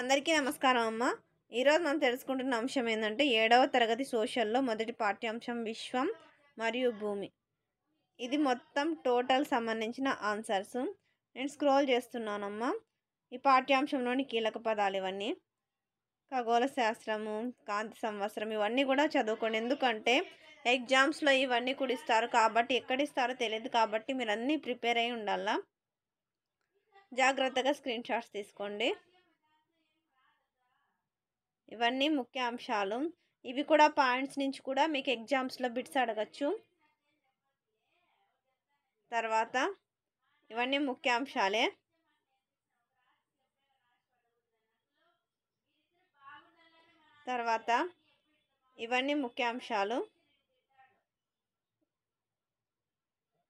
అందరికీ నమస్కారం అమ్మ ఈరోజు మనం తెలుసుకుంటున్న అంశం ఏంటంటే ఏడవ తరగతి సోషల్లో మొదటి పాఠ్యాంశం విశ్వం మరియు భూమి ఇది మొత్తం టోటల్ సంబంధించిన ఆన్సర్స్ నేను స్క్రోల్ చేస్తున్నానమ్మ ఈ పాఠ్యాంశంలోని కీలక పదాలు ఇవన్నీ ఖగోళ శాస్త్రము కాంతి సంవత్సరం ఇవన్నీ కూడా చదువుకోండి ఎందుకంటే ఎగ్జామ్స్లో ఇవన్నీ కూడా ఇస్తారు కాబట్టి ఎక్కడ ఇస్తారో తెలియదు కాబట్టి మీరు అన్నీ ప్రిపేర్ అయి ఉండాలా జాగ్రత్తగా స్క్రీన్ షాట్స్ తీసుకోండి ఇవన్నీ ముఖ్య అంశాలు ఇవి కూడా పాయింట్స్ నుంచి కూడా మీకు ఎగ్జామ్స్లో బిట్స్ అడగచ్చు తర్వాత ఇవన్నీ ముఖ్య అంశాలే తర్వాత ఇవన్నీ ముఖ్య అంశాలు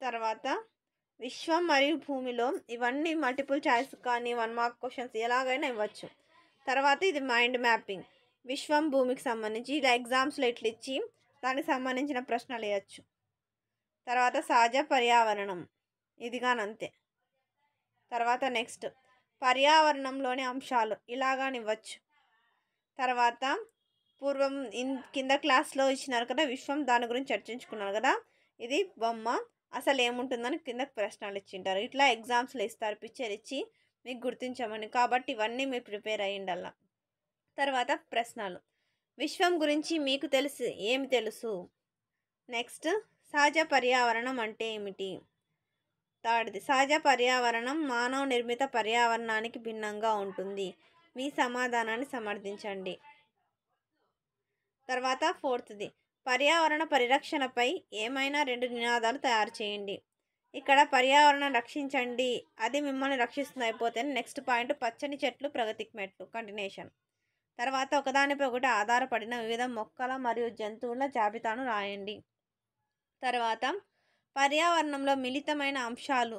తర్వాత విశ్వం మరియు భూమిలో ఇవన్నీ మల్టిపుల్ ఛాయిస్ కానీ వన్ మార్క్ క్వశ్చన్స్ ఎలాగైనా ఇవ్వచ్చు తర్వాత ఇది మైండ్ మ్యాపింగ్ విశ్వం భూమికి సంబంధించి ఇలా ఎగ్జామ్స్లో ఇట్లా ఇచ్చి దానికి సంబంధించిన ప్రశ్నలు వేయచ్చు తర్వాత సహజ పర్యావరణం ఇది అంతే తర్వాత నెక్స్ట్ పర్యావరణంలోని అంశాలు ఇలాగానివ్వచ్చు తర్వాత పూర్వం ఇన్ కింద క్లాస్లో ఇచ్చినారు కదా విశ్వం దాని గురించి చర్చించుకున్నారు కదా ఇది బొమ్మ అసలు ఏముంటుందని కింద ప్రశ్నలు ఇచ్చింటారు ఇట్లా ఎగ్జామ్స్లో ఇస్తారు పిక్చర్ ఇచ్చి మీకు గుర్తించామని కాబట్టి ఇవన్నీ మీరు ప్రిపేర్ అయ్యిండల్లా తర్వాత ప్రశ్నలు విశ్వం గురించి మీకు తెలుసు ఏమి తెలుసు నెక్స్ట్ సహజ పర్యావరణం అంటే ఏమిటి థర్డ్ది సహజ పర్యావరణం మానవ నిర్మిత పర్యావరణానికి భిన్నంగా ఉంటుంది మీ సమాధానాన్ని సమర్థించండి తర్వాత ఫోర్త్ది పర్యావరణ పరిరక్షణపై ఏమైనా రెండు నినాదాలు తయారు చేయండి ఇక్కడ పర్యావరణం రక్షించండి అది మిమ్మల్ని రక్షిస్తుంది అయిపోతే నెక్స్ట్ పాయింట్ పచ్చని చెట్లు ప్రగతికి మెట్లు కంటిన్యూషన్ తర్వాత ఒకదానిపై ఒకటి ఆధారపడిన వివిధ మొక్కల మరియు జంతువుల జాబితాను రాయండి తర్వాత పర్యావరణంలో మిళితమైన అంశాలు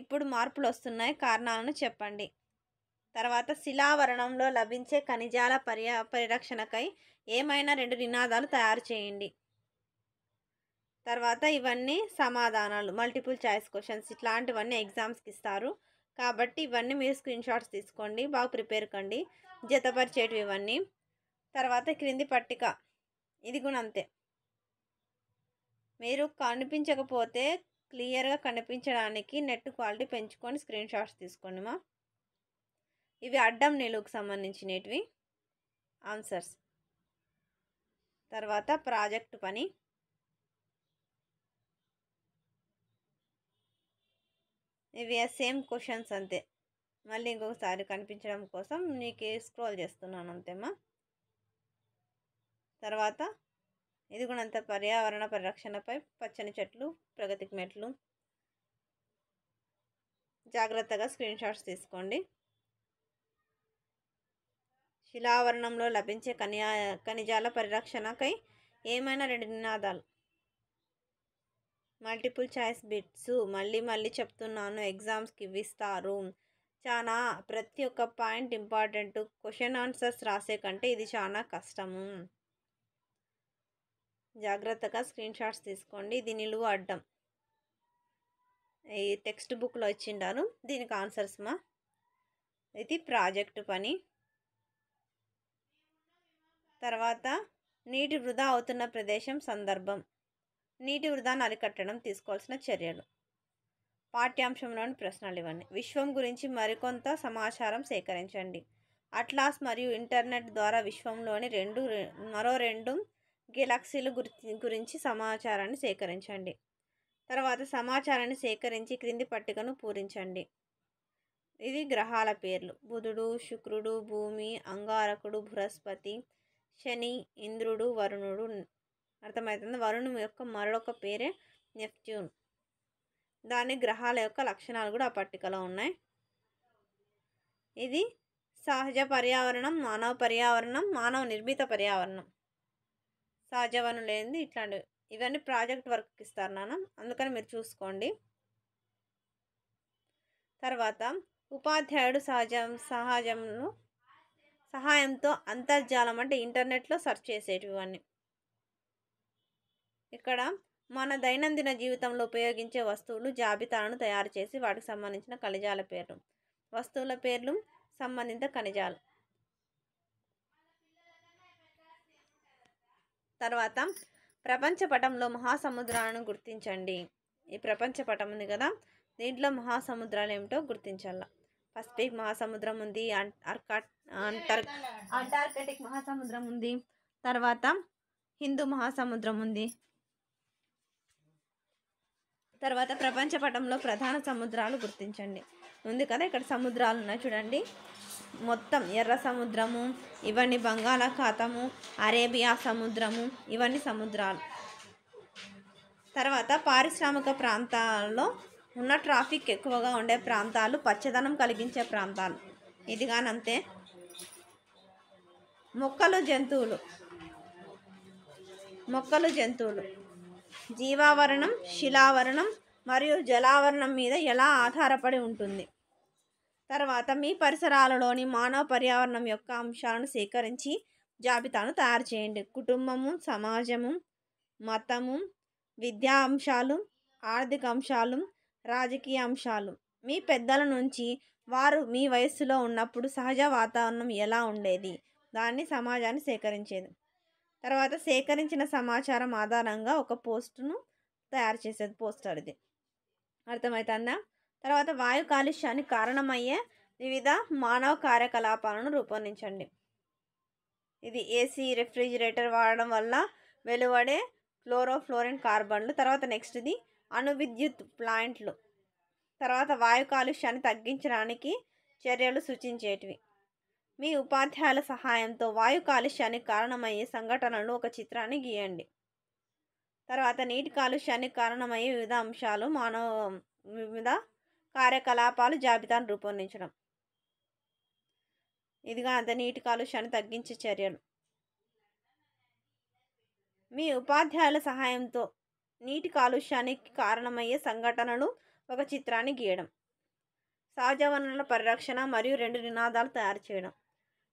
ఇప్పుడు మార్పులు వస్తున్నాయి కారణాలను చెప్పండి తర్వాత శిలావరణంలో లభించే ఖనిజాల పర్యా పరిరక్షణకై ఏమైనా రెండు నినాదాలు తయారు చేయండి తర్వాత ఇవన్నీ సమాధానాలు మల్టిపుల్ చాయిస్ క్వశ్చన్స్ ఇట్లాంటివన్నీ ఎగ్జామ్స్కి ఇస్తారు కాబట్టి ఇవన్నీ మీరు స్క్రీన్ షాట్స్ తీసుకోండి బాగా ప్రిపేర్ కండి జతపరిచేటివి ఇవన్నీ తర్వాత క్రింది పట్టిక ఇది కూడా అంతే మీరు కనిపించకపోతే క్లియర్గా కనిపించడానికి నెట్ క్వాలిటీ పెంచుకొని స్క్రీన్ షాట్స్ తీసుకోండి మా ఇవి అడ్డం నిలువుకు సంబంధించినవి ఆన్సర్స్ తర్వాత ప్రాజెక్ట్ పని ఇవి సేమ్ క్వశ్చన్స్ అంతే మళ్ళీ ఇంకొకసారి కనిపించడం కోసం నీకు స్క్రోల్ చేస్తున్నాను అంతేమా తర్వాత ఇది కూడా అంత పర్యావరణ పరిరక్షణపై పచ్చని చెట్లు ప్రగతికి మెట్లు జాగ్రత్తగా స్క్రీన్ షాట్స్ తీసుకోండి శిలావరణంలో లభించే ఖనిజాల పరిరక్షణకై ఏమైనా రెండు నినాదాలు మల్టిపుల్ చాయిస్ బిట్స్ మళ్ళీ మళ్ళీ చెప్తున్నాను ఎగ్జామ్స్కి ఇవ్విస్తారు చాలా ప్రతి ఒక్క పాయింట్ ఇంపార్టెంట్ క్వశ్చన్ ఆన్సర్స్ రాసే కంటే ఇది చాలా కష్టము జాగ్రత్తగా స్క్రీన్ షాట్స్ తీసుకోండి ఇది నిలువు అడ్డం ఈ టెక్స్ట్ బుక్లో వచ్చిండారు దీనికి ఆన్సర్స్ మా ఇది ప్రాజెక్టు పని తర్వాత నీటి వృధా అవుతున్న ప్రదేశం సందర్భం నీటి వృధాను అరికట్టడం తీసుకోవాల్సిన చర్యలు పాఠ్యాంశంలోని ప్రశ్నలు ఇవ్వండి విశ్వం గురించి మరికొంత సమాచారం సేకరించండి అట్లాస్ మరియు ఇంటర్నెట్ ద్వారా విశ్వంలోని రెండు మరో రెండు గెలాక్సీలు గురించి సమాచారాన్ని సేకరించండి తర్వాత సమాచారాన్ని సేకరించి క్రింది పట్టికను పూరించండి ఇవి గ్రహాల పేర్లు బుధుడు శుక్రుడు భూమి అంగారకుడు బృహస్పతి శని ఇంద్రుడు వరుణుడు అర్థమవుతుంది వరుణ్ యొక్క మరొక పేరే నెప్ట్యూన్ దాని గ్రహాల యొక్క లక్షణాలు కూడా ఆ పట్టికలో ఉన్నాయి ఇది సహజ పర్యావరణం మానవ పర్యావరణం మానవ నిర్మిత పర్యావరణం సహజ వనులేంది ఇట్లాంటివి ఇవన్నీ ప్రాజెక్ట్ వర్క్కి ఇస్తారు నాన్న అందుకని మీరు చూసుకోండి తర్వాత ఉపాధ్యాయుడు సహజం సహజంను సహాయంతో అంతర్జాలం అంటే ఇంటర్నెట్లో సెర్చ్ చేసేటివన్నీ ఇక్కడ మన దైనందిన జీవితంలో ఉపయోగించే వస్తువులు జాబితాలను తయారు చేసి వాటికి సంబంధించిన ఖనిజాల పేర్లు వస్తువుల పేర్లు సంబంధిత ఖనిజాలు తర్వాత ప్రపంచ పటంలో మహాసముద్రాలను గుర్తించండి ఈ ప్రపంచ పటం ఉంది కదా దీంట్లో మహాసముద్రాలు ఏమిటో గుర్తించాల పసిఫిక్ మహాసముద్రం ఉంది అంటార్కటిక్ మహాసముద్రం ఉంది తర్వాత హిందూ మహాసముద్రం ఉంది తర్వాత ప్రపంచ పటంలో ప్రధాన సముద్రాలు గుర్తించండి ఉంది కదా ఇక్కడ సముద్రాలు ఉన్నాయి చూడండి మొత్తం ఎర్ర సముద్రము ఇవన్నీ బంగాళాఖాతము అరేబియా సముద్రము ఇవన్నీ సముద్రాలు తర్వాత పారిశ్రామిక ప్రాంతాల్లో ఉన్న ట్రాఫిక్ ఎక్కువగా ఉండే ప్రాంతాలు పచ్చదనం కలిగించే ప్రాంతాలు ఇది కానంతే మొక్కలు జంతువులు మొక్కలు జంతువులు జీవావరణం శిలావరణం మరియు జలావరణం మీద ఎలా ఆధారపడి ఉంటుంది తర్వాత మీ పరిసరాలలోని మానవ పర్యావరణం యొక్క అంశాలను సేకరించి జాబితాను తయారు చేయండి కుటుంబము సమాజము మతము విద్యా అంశాలు ఆర్థిక అంశాలు రాజకీయ అంశాలు మీ పెద్దల నుంచి వారు మీ వయస్సులో ఉన్నప్పుడు సహజ వాతావరణం ఎలా ఉండేది దాన్ని సమాజాన్ని సేకరించేది తర్వాత సేకరించిన సమాచారం ఆధారంగా ఒక పోస్టును తయారు చేసేది పోస్టర్ ఇది అర్థమవుతుందా తర్వాత వాయు కాలుష్యానికి కారణమయ్యే వివిధ మానవ కార్యకలాపాలను రూపొందించండి ఇది ఏసీ రెఫ్రిజిరేటర్ వాడడం వల్ల వెలువడే క్లోరోఫ్లోరిన్ కార్బన్లు తర్వాత నెక్స్ట్ ఇది అణు విద్యుత్ ప్లాంట్లు తర్వాత వాయు కాలుష్యాన్ని తగ్గించడానికి చర్యలు సూచించేటివి మీ ఉపాధ్యాయుల సహాయంతో వాయు కాలుష్యానికి కారణమయ్యే సంఘటనలు ఒక చిత్రాన్ని గీయండి తర్వాత నీటి కాలుష్యానికి కారణమయ్యే వివిధ అంశాలు మానవ వివిధ కార్యకలాపాలు జాబితాను రూపొందించడం ఇదిగా అంత నీటి కాలుష్యాన్ని తగ్గించే చర్యలు మీ ఉపాధ్యాయుల సహాయంతో నీటి కాలుష్యానికి కారణమయ్యే సంఘటనలు ఒక చిత్రాన్ని గీయడం సహజ వనరుల పరిరక్షణ మరియు రెండు నినాదాలు తయారు చేయడం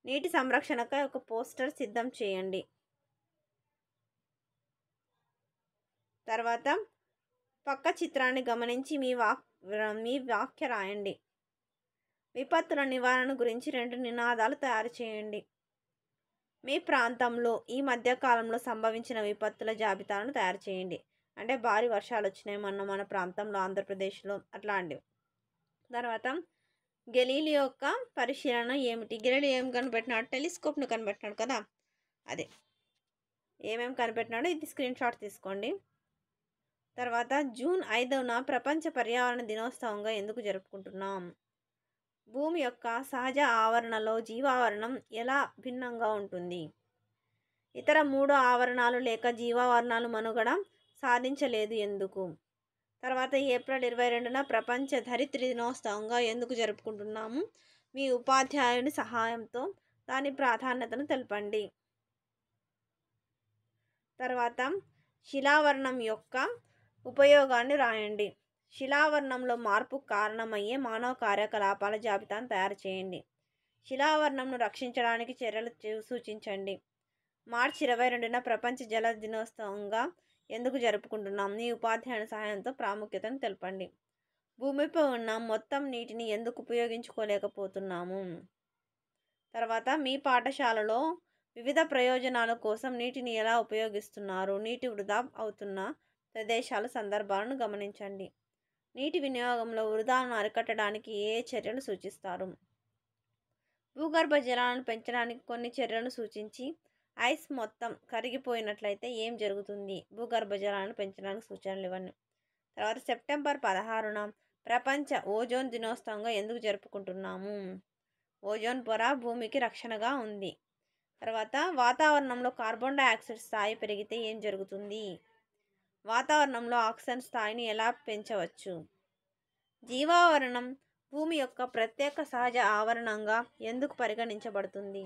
నీటి సంరక్షణకై ఒక పోస్టర్ సిద్ధం చేయండి తర్వాత పక్క చిత్రాన్ని గమనించి మీ వాక్ మీ వాక్య రాయండి విపత్తుల నివారణ గురించి రెండు నినాదాలు తయారు చేయండి మీ ప్రాంతంలో ఈ మధ్యకాలంలో సంభవించిన విపత్తుల జాబితాను తయారు చేయండి అంటే భారీ వర్షాలు వచ్చినాయి మొన్న మన ప్రాంతంలో ఆంధ్రప్రదేశ్లో అట్లాంటివి తర్వాత గెలీలి యొక్క పరిశీలన ఏమిటి గెలీలి ఏం కనిపెట్టినాడు టెలిస్కోప్ను కనిపెట్టినాడు కదా అదే ఏమేమి కనిపెట్టినాడో ఇది స్క్రీన్ షాట్ తీసుకోండి తర్వాత జూన్ ఐదవన ప్రపంచ పర్యావరణ దినోత్సవంగా ఎందుకు జరుపుకుంటున్నాం భూమి యొక్క సహజ ఆవరణలో జీవావరణం ఎలా భిన్నంగా ఉంటుంది ఇతర మూడు ఆవరణాలు లేక జీవావరణాలు మనుగడ సాధించలేదు ఎందుకు తర్వాత ఏప్రిల్ ఇరవై రెండున ప్రపంచ ధరిత్రి దినోత్సవంగా ఎందుకు జరుపుకుంటున్నాము మీ ఉపాధ్యాయుని సహాయంతో దాని ప్రాధాన్యతను తెలపండి తర్వాత శిలావర్ణం యొక్క ఉపయోగాన్ని రాయండి శిలావర్ణంలో మార్పు కారణమయ్యే మానవ కార్యకలాపాల జాబితాను తయారు చేయండి శిలావర్ణంను రక్షించడానికి చర్యలు సూచించండి మార్చి ఇరవై రెండున ప్రపంచ జల దినోత్సవంగా ఎందుకు జరుపుకుంటున్నాం నీ ఉపాధ్యాయుని సహాయంతో ప్రాముఖ్యతను తెలపండి భూమిపై ఉన్న మొత్తం నీటిని ఎందుకు ఉపయోగించుకోలేకపోతున్నాము తర్వాత మీ పాఠశాలలో వివిధ ప్రయోజనాల కోసం నీటిని ఎలా ఉపయోగిస్తున్నారు నీటి వృధా అవుతున్న ప్రదేశాల సందర్భాలను గమనించండి నీటి వినియోగంలో వృధాను అరికట్టడానికి ఏ చర్యలు సూచిస్తారు భూగర్భ జలాలను పెంచడానికి కొన్ని చర్యలను సూచించి ఐస్ మొత్తం కరిగిపోయినట్లయితే ఏం జరుగుతుంది భూగర్భ జలాలను పెంచడానికి సూచనలు ఇవ్వండి తర్వాత సెప్టెంబర్ పదహారున ప్రపంచ ఓజోన్ దినోత్సవంగా ఎందుకు జరుపుకుంటున్నాము ఓజోన్ పొర భూమికి రక్షణగా ఉంది తర్వాత వాతావరణంలో కార్బన్ డైఆక్సైడ్ స్థాయి పెరిగితే ఏం జరుగుతుంది వాతావరణంలో ఆక్సిజన్ స్థాయిని ఎలా పెంచవచ్చు జీవావరణం భూమి యొక్క ప్రత్యేక సహజ ఆవరణంగా ఎందుకు పరిగణించబడుతుంది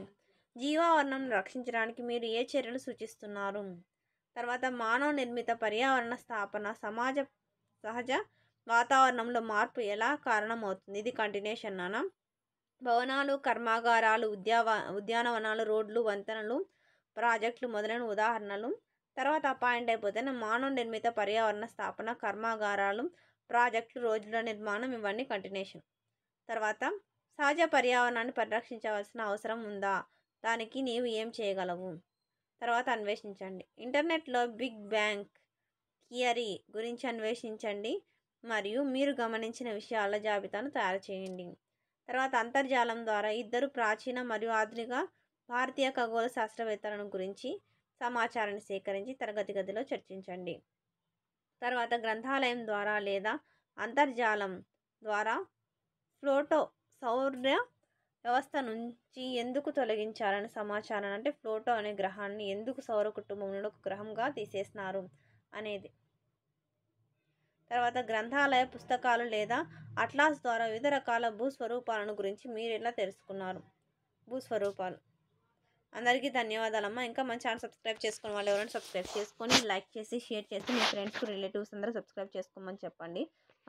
జీవావరణం రక్షించడానికి మీరు ఏ చర్యలు సూచిస్తున్నారు తర్వాత మానవ నిర్మిత పర్యావరణ స్థాపన సమాజ సహజ వాతావరణంలో మార్పు ఎలా కారణమవుతుంది ఇది కంటిన్యూషన్ అన భవనాలు కర్మాగారాలు ఉద్యావ ఉద్యానవనాలు రోడ్లు వంతెనలు ప్రాజెక్టులు మొదలైన ఉదాహరణలు తర్వాత పాయింట్ అయిపోతేనే మానవ నిర్మిత పర్యావరణ స్థాపన కర్మాగారాలు ప్రాజెక్టులు రోజుల నిర్మాణం ఇవన్నీ కంటిన్యూషన్ తర్వాత సహజ పర్యావరణాన్ని పరిరక్షించవలసిన అవసరం ఉందా దానికి నీవు ఏం చేయగలవు తర్వాత అన్వేషించండి ఇంటర్నెట్లో బిగ్ బ్యాంక్ థియరీ గురించి అన్వేషించండి మరియు మీరు గమనించిన విషయాల జాబితాను తయారు చేయండి తర్వాత అంతర్జాలం ద్వారా ఇద్దరు ప్రాచీన మరియు ఆధునిక భారతీయ ఖగోళ శాస్త్రవేత్తలను గురించి సమాచారాన్ని సేకరించి తరగతి గదిలో చర్చించండి తర్వాత గ్రంథాలయం ద్వారా లేదా అంతర్జాలం ద్వారా ఫ్లోటో సౌర్య వ్యవస్థ నుంచి ఎందుకు తొలగించారని సమాచారం అంటే ప్లూటో అనే గ్రహాన్ని ఎందుకు సౌర కుటుంబంలో ఒక గ్రహంగా తీసేసినారు అనేది తర్వాత గ్రంథాలయ పుస్తకాలు లేదా అట్లాస్ ద్వారా వివిధ రకాల భూస్వరూపాలను గురించి మీరు ఎలా తెలుసుకున్నారు భూస్వరూపాలు అందరికీ ధన్యవాదాలమ్మా ఇంకా మన ఛానల్ సబ్స్క్రైబ్ చేసుకుని వాళ్ళు ఎవరైనా సబ్స్క్రైబ్ చేసుకొని లైక్ చేసి షేర్ చేసి మీ ఫ్రెండ్స్ రిలేటివ్స్ అందరూ సబ్స్క్రైబ్ చేసుకోమని చెప్పండి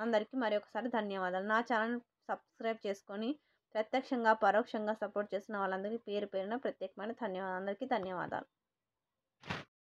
అందరికీ మరి ఒకసారి ధన్యవాదాలు నా ఛానల్ సబ్స్క్రైబ్ చేసుకొని ప్రత్యక్షంగా పరోక్షంగా సపోర్ట్ చేసిన వాళ్ళందరికీ పేరు పేరున ప్రత్యేకమైన ధన్యవాదాలు అందరికీ ధన్యవాదాలు